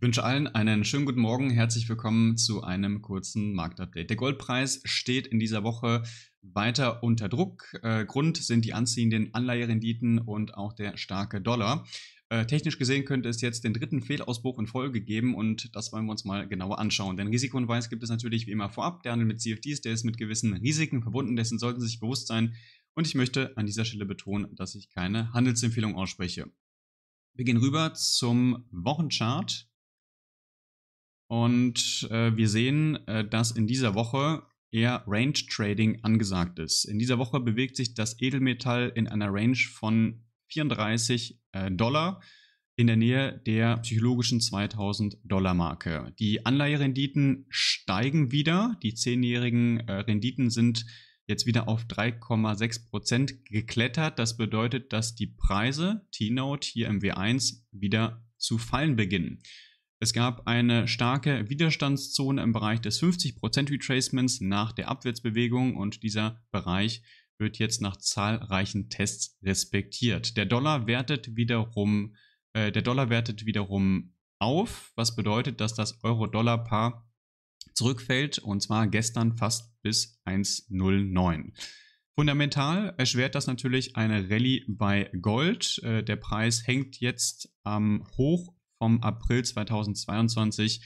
Ich wünsche allen einen schönen guten Morgen. Herzlich willkommen zu einem kurzen Marktupdate. Der Goldpreis steht in dieser Woche weiter unter Druck. Äh, Grund sind die anziehenden Anleiherenditen und auch der starke Dollar. Äh, technisch gesehen könnte es jetzt den dritten Fehlausbruch in Folge geben und das wollen wir uns mal genauer anschauen. Denn Risikohinweis gibt es natürlich wie immer vorab. Der Handel mit CFDs, der ist mit gewissen Risiken verbunden, dessen sollten Sie sich bewusst sein. Und ich möchte an dieser Stelle betonen, dass ich keine Handelsempfehlung ausspreche. Wir gehen rüber zum Wochenchart. Und äh, wir sehen, äh, dass in dieser Woche eher Range Trading angesagt ist. In dieser Woche bewegt sich das Edelmetall in einer Range von 34 äh, Dollar in der Nähe der psychologischen 2000 Dollar Marke. Die Anleiherenditen steigen wieder. Die 10-jährigen äh, Renditen sind jetzt wieder auf 3,6% Prozent geklettert. Das bedeutet, dass die Preise T-Note hier im W1 wieder zu fallen beginnen. Es gab eine starke Widerstandszone im Bereich des 50% Retracements nach der Abwärtsbewegung und dieser Bereich wird jetzt nach zahlreichen Tests respektiert. Der Dollar wertet wiederum, äh, der Dollar wertet wiederum auf, was bedeutet, dass das Euro-Dollar-Paar zurückfällt und zwar gestern fast bis 1,09. Fundamental erschwert das natürlich eine Rallye bei Gold. Äh, der Preis hängt jetzt am Hoch vom April 2022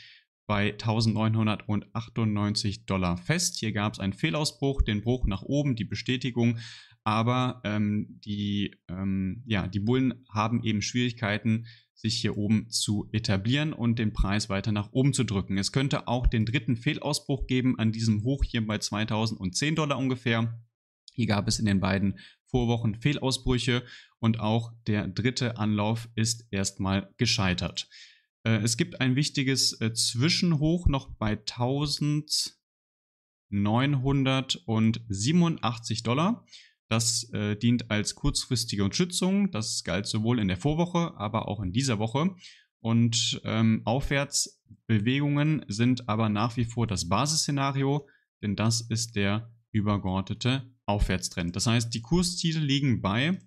bei 1998 Dollar fest. Hier gab es einen Fehlausbruch, den Bruch nach oben, die Bestätigung, aber ähm, die, ähm, ja, die Bullen haben eben Schwierigkeiten, sich hier oben zu etablieren und den Preis weiter nach oben zu drücken. Es könnte auch den dritten Fehlausbruch geben an diesem Hoch hier bei 2010 Dollar ungefähr. Hier gab es in den beiden Vorwochen Fehlausbrüche und auch der dritte Anlauf ist erstmal gescheitert. Äh, es gibt ein wichtiges äh, Zwischenhoch noch bei 1987 Dollar. Das äh, dient als kurzfristige Unterstützung. Das galt sowohl in der Vorwoche, aber auch in dieser Woche. Und ähm, Aufwärtsbewegungen sind aber nach wie vor das Basisszenario, denn das ist der übergeordnete Aufwärtstrend. Das heißt, die Kursziele liegen bei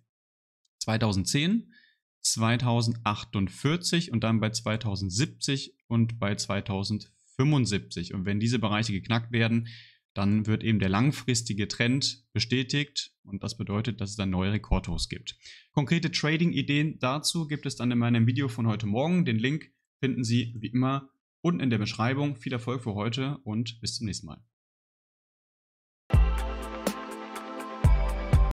2010, 2048 und dann bei 2070 und bei 2075. Und wenn diese Bereiche geknackt werden, dann wird eben der langfristige Trend bestätigt und das bedeutet, dass es dann neue Rekordhochs gibt. Konkrete Trading-Ideen dazu gibt es dann in meinem Video von heute Morgen. Den Link finden Sie wie immer unten in der Beschreibung. Viel Erfolg für heute und bis zum nächsten Mal.